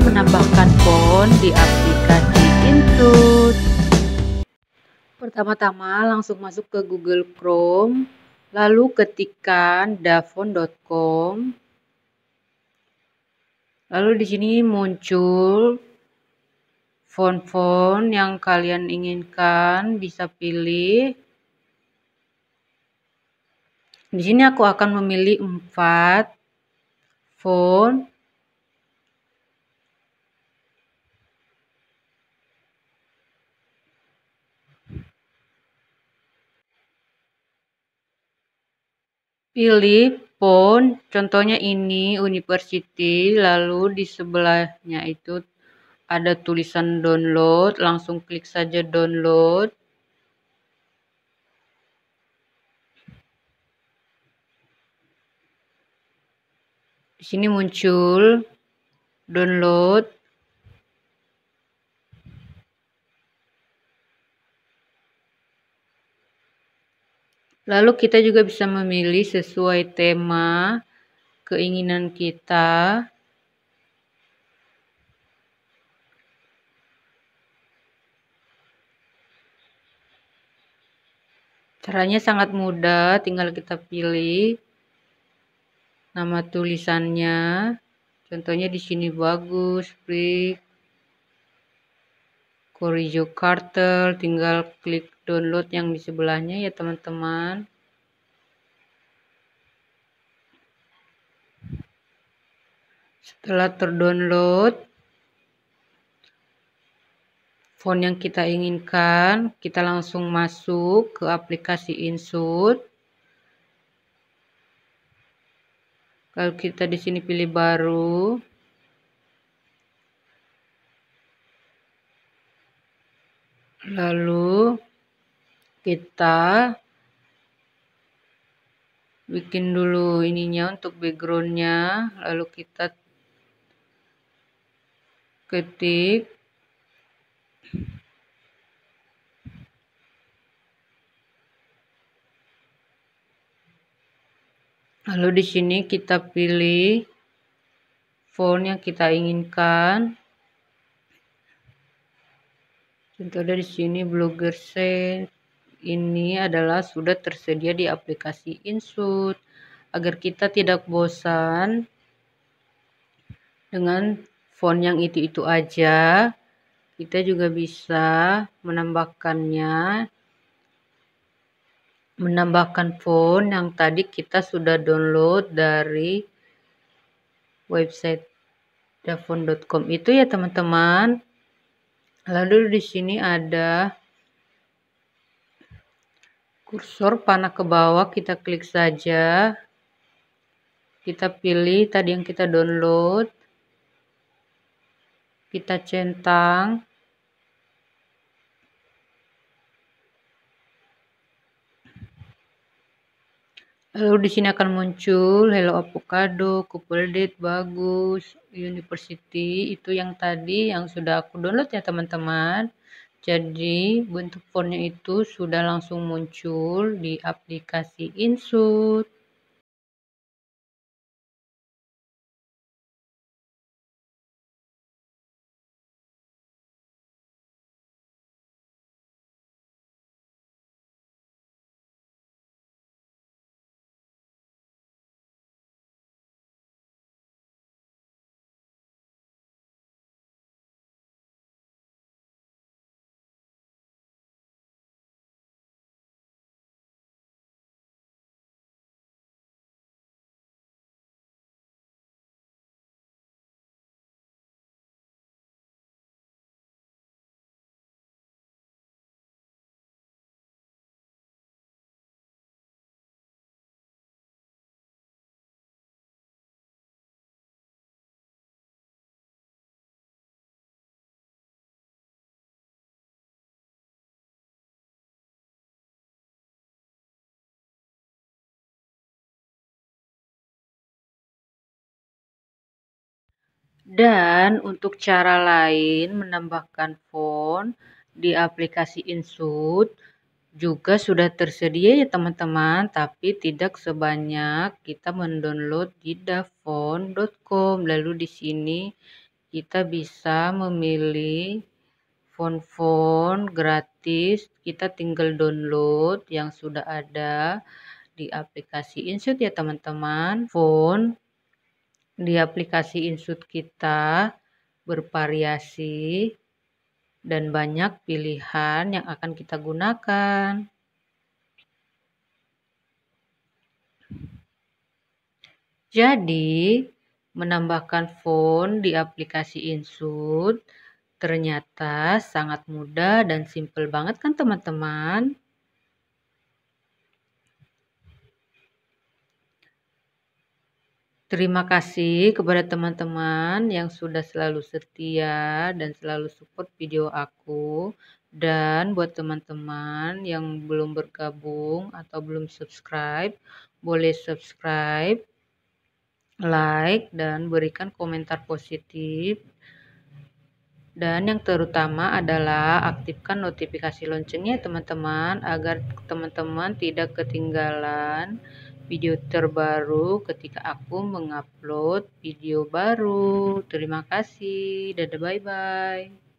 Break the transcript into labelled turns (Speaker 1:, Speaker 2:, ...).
Speaker 1: menambahkan font di aplikasi Intuit. Pertama-tama langsung masuk ke Google Chrome, lalu ketikkan davon.com. Lalu di sini muncul font-font yang kalian inginkan, bisa pilih. Di sini aku akan memilih 4 font pilih pon contohnya ini university lalu di sebelahnya itu ada tulisan download langsung klik saja download di sini muncul download Lalu kita juga bisa memilih sesuai tema keinginan kita. Caranya sangat mudah, tinggal kita pilih nama tulisannya. Contohnya di sini bagus, freak. Corio Kartel tinggal klik download yang di sebelahnya ya teman-teman setelah terdownload font yang kita inginkan kita langsung masuk ke aplikasi Insert kalau kita di sini pilih baru lalu kita bikin dulu ininya untuk backgroundnya lalu kita ketik lalu di sini kita pilih font yang kita inginkan ada di sini blogger set ini adalah sudah tersedia di aplikasi Insud agar kita tidak bosan dengan font yang itu-itu aja. Kita juga bisa menambahkannya menambahkan font yang tadi kita sudah download dari website davon.com itu ya teman-teman. Lalu di sini ada kursor panah ke bawah, kita klik saja. Kita pilih tadi yang kita download. Kita centang. Lalu di sini akan muncul Hello Avocado, Couple Date, Bagus, University. Itu yang tadi yang sudah aku download ya teman-teman. Jadi bentuk fontnya itu sudah langsung muncul di aplikasi Insut.
Speaker 2: Dan
Speaker 1: untuk cara lain menambahkan font di aplikasi Insut juga sudah tersedia ya teman-teman, tapi tidak sebanyak kita mendownload di dafont.com. Lalu di sini kita bisa memilih font-font gratis, kita tinggal download yang sudah ada di aplikasi Insut ya teman-teman. Font di aplikasi insut kita bervariasi dan banyak pilihan yang akan kita gunakan. Jadi, menambahkan font di aplikasi insut ternyata sangat mudah dan simple banget kan teman-teman? Terima kasih kepada teman-teman yang sudah selalu setia dan selalu support video aku. Dan buat teman-teman yang belum bergabung atau belum subscribe, boleh subscribe, like, dan berikan komentar positif. Dan yang terutama adalah aktifkan notifikasi loncengnya teman-teman agar teman-teman tidak ketinggalan video terbaru ketika aku mengupload video baru. Terima kasih. Dadah bye-bye.